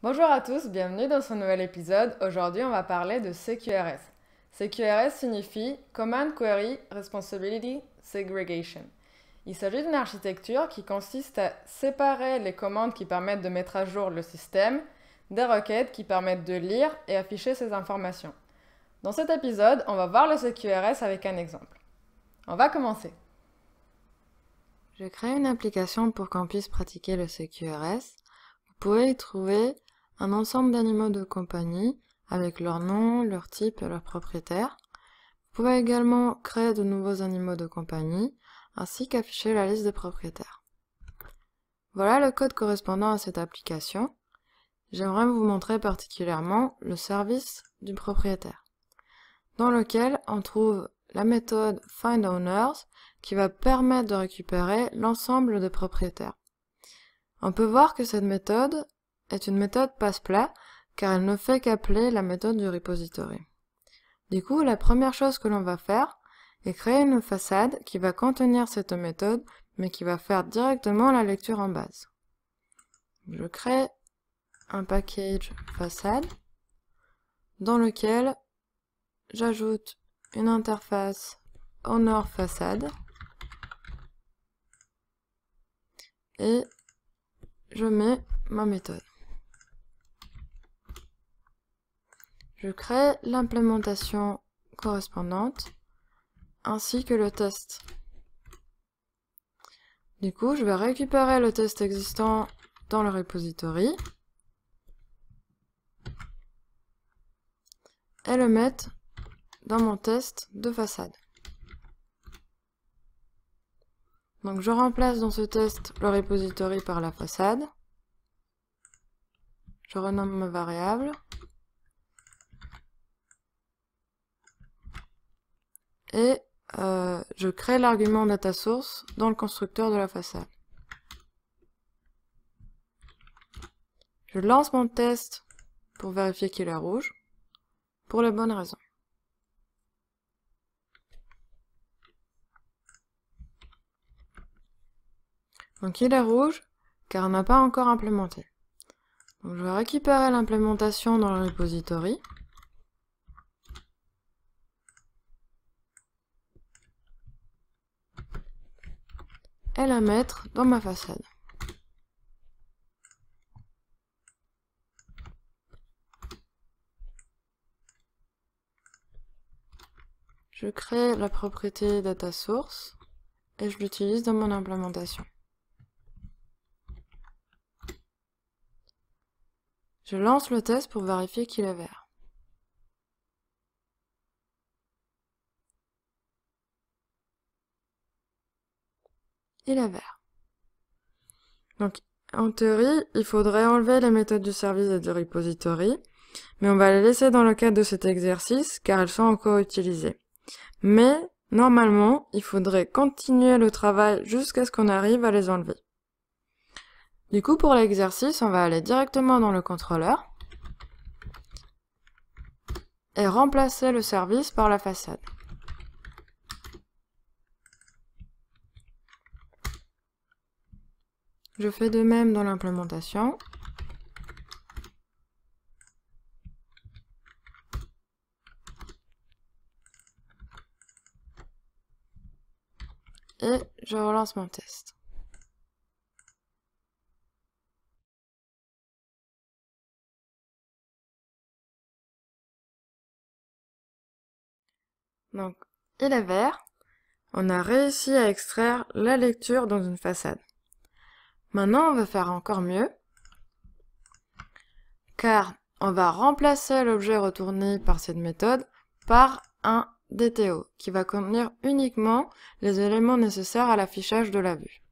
Bonjour à tous, bienvenue dans ce nouvel épisode. Aujourd'hui, on va parler de CQRS. CQRS signifie Command Query Responsibility Segregation. Il s'agit d'une architecture qui consiste à séparer les commandes qui permettent de mettre à jour le système des requêtes qui permettent de lire et afficher ces informations. Dans cet épisode, on va voir le CQRS avec un exemple. On va commencer. Je crée une application pour qu'on puisse pratiquer le CQRS. Vous pouvez y trouver un ensemble d'animaux de compagnie avec leur nom, leur type et leur propriétaire. Vous pouvez également créer de nouveaux animaux de compagnie ainsi qu'afficher la liste des propriétaires. Voilà le code correspondant à cette application. J'aimerais vous montrer particulièrement le service du propriétaire, dans lequel on trouve la méthode FindOwners qui va permettre de récupérer l'ensemble des propriétaires. On peut voir que cette méthode est une méthode passe-plat car elle ne fait qu'appeler la méthode du repository. Du coup, la première chose que l'on va faire est créer une façade qui va contenir cette méthode mais qui va faire directement la lecture en base. Je crée un package façade dans lequel j'ajoute une interface honor façade et je mets ma méthode. Je crée l'implémentation correspondante ainsi que le test. Du coup, je vais récupérer le test existant dans le repository et le mettre dans mon test de façade. Donc je remplace dans ce test le repository par la façade. Je renomme ma variable. et euh, je crée l'argument data source dans le constructeur de la façade. Je lance mon test pour vérifier qu'il est rouge, pour les bonnes raisons. Donc il est rouge, car on n'a pas encore implémenté. je vais récupérer l'implémentation dans le repository. et la mettre dans ma façade. Je crée la propriété data source et je l'utilise dans mon implémentation. Je lance le test pour vérifier qu'il est vert. Donc, en théorie, il faudrait enlever les méthodes du service et du repository, mais on va les laisser dans le cadre de cet exercice car elles sont encore utilisées. Mais, normalement, il faudrait continuer le travail jusqu'à ce qu'on arrive à les enlever. Du coup, pour l'exercice, on va aller directement dans le contrôleur et remplacer le service par la façade. Je fais de même dans l'implémentation. Et je relance mon test. Donc, il est vert. On a réussi à extraire la lecture dans une façade. Maintenant, on va faire encore mieux, car on va remplacer l'objet retourné par cette méthode par un DTO, qui va contenir uniquement les éléments nécessaires à l'affichage de la vue.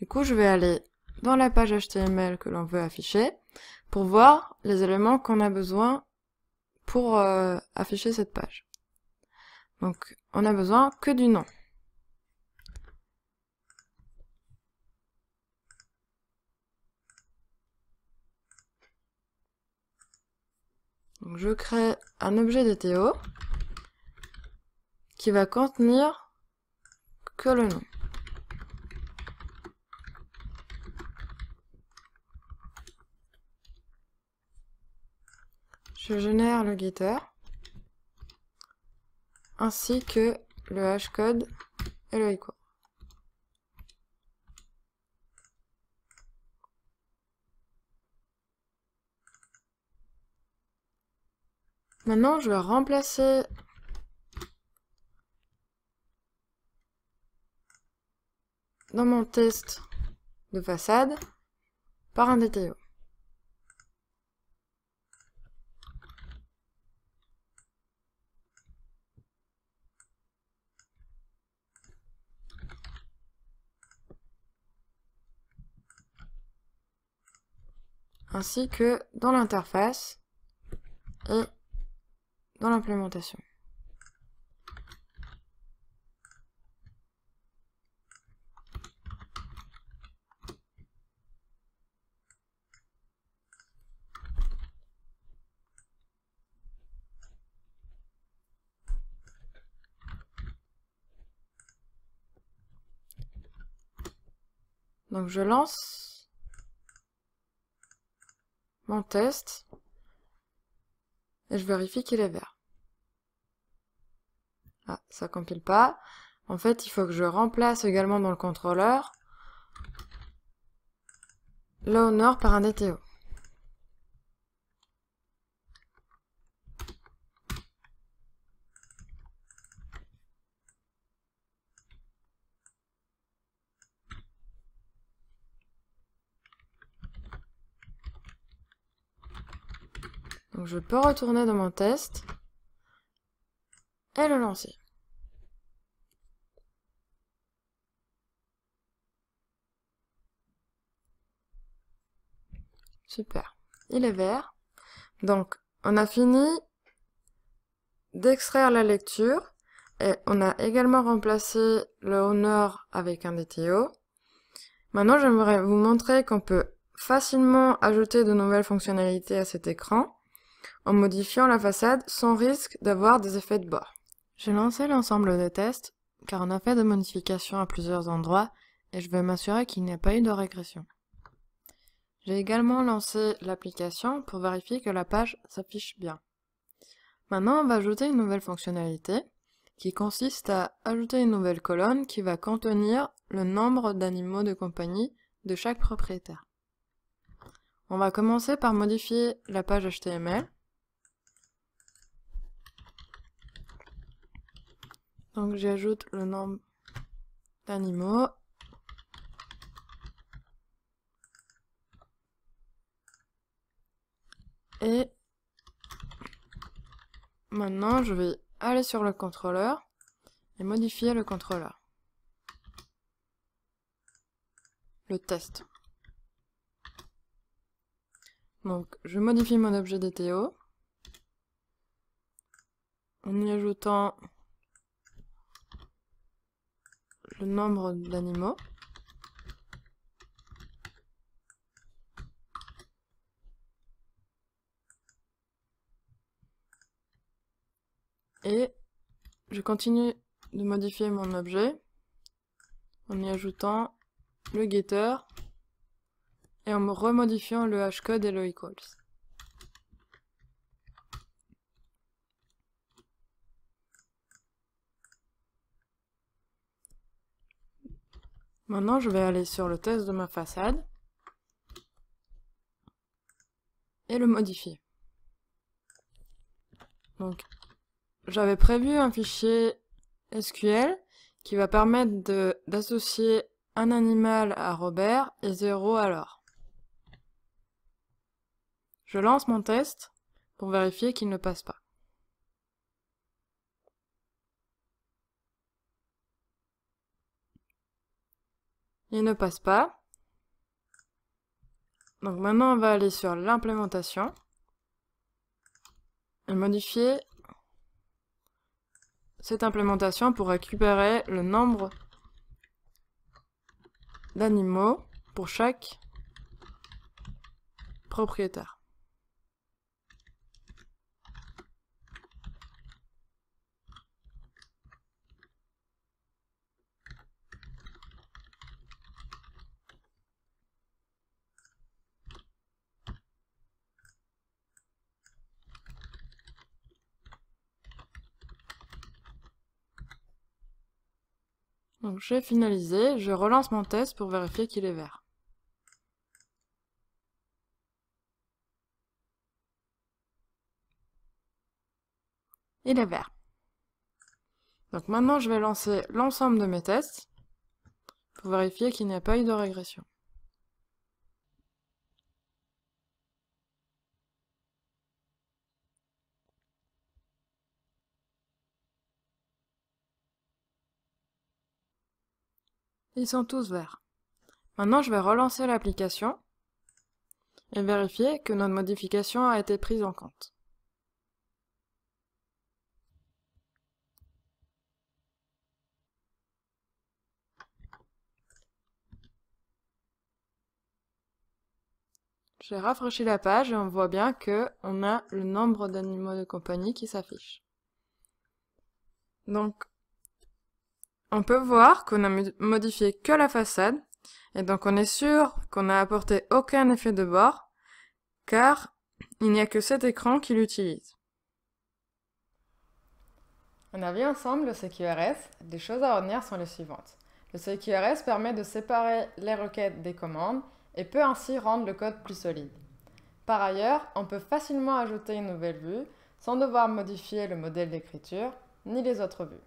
Du coup, je vais aller dans la page HTML que l'on veut afficher pour voir les éléments qu'on a besoin pour euh, afficher cette page. Donc, on a besoin que du nom. je crée un objet de Théo qui va contenir que le nom. Je génère le guitar ainsi que le hashcode et le echo. Maintenant, je vais remplacer dans mon test de façade par un DTO. ainsi que dans l'interface et dans l'implémentation. Donc je lance mon test et je vérifie qu'il est vert. Ah, ça compile pas. En fait, il faut que je remplace également dans le contrôleur l'honneur par un DTO. Donc je peux retourner dans mon test et le lancer. Super, il est vert. Donc, on a fini d'extraire la lecture et on a également remplacé le honneur avec un DTO. Maintenant, j'aimerais vous montrer qu'on peut facilement ajouter de nouvelles fonctionnalités à cet écran en modifiant la façade sans risque d'avoir des effets de bord. J'ai lancé l'ensemble des tests, car on a fait des modifications à plusieurs endroits, et je vais m'assurer qu'il n'y a pas eu de régression. J'ai également lancé l'application pour vérifier que la page s'affiche bien. Maintenant, on va ajouter une nouvelle fonctionnalité, qui consiste à ajouter une nouvelle colonne qui va contenir le nombre d'animaux de compagnie de chaque propriétaire. On va commencer par modifier la page HTML Donc j'ajoute le nombre d'animaux. Et maintenant, je vais aller sur le contrôleur et modifier le contrôleur. Le test. Donc, je modifie mon objet DTO en y ajoutant le nombre d'animaux. Et je continue de modifier mon objet en y ajoutant le getter et en remodifiant le hashcode et le equals. Maintenant, je vais aller sur le test de ma façade et le modifier. Donc, j'avais prévu un fichier SQL qui va permettre d'associer un animal à Robert et zéro à Je lance mon test pour vérifier qu'il ne passe pas. il ne passe pas. Donc maintenant, on va aller sur l'implémentation et modifier cette implémentation pour récupérer le nombre d'animaux pour chaque propriétaire. Donc j'ai finalisé, je relance mon test pour vérifier qu'il est vert. Il est vert. Donc maintenant je vais lancer l'ensemble de mes tests pour vérifier qu'il n'y a pas eu de régression. Ils sont tous verts. Maintenant, je vais relancer l'application et vérifier que notre modification a été prise en compte. J'ai rafraîchi la page et on voit bien que on a le nombre d'animaux de compagnie qui s'affiche. Donc, on peut voir qu'on a modifié que la façade, et donc on est sûr qu'on n'a apporté aucun effet de bord, car il n'y a que cet écran qui l'utilise. On a vu ensemble le CQRS, des choses à retenir sont les suivantes. Le CQRS permet de séparer les requêtes des commandes et peut ainsi rendre le code plus solide. Par ailleurs, on peut facilement ajouter une nouvelle vue sans devoir modifier le modèle d'écriture ni les autres vues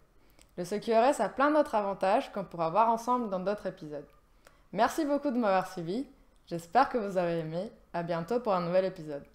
le CQRS a plein d'autres avantages qu'on pourra voir ensemble dans d'autres épisodes. Merci beaucoup de m'avoir suivi, j'espère que vous avez aimé, à bientôt pour un nouvel épisode.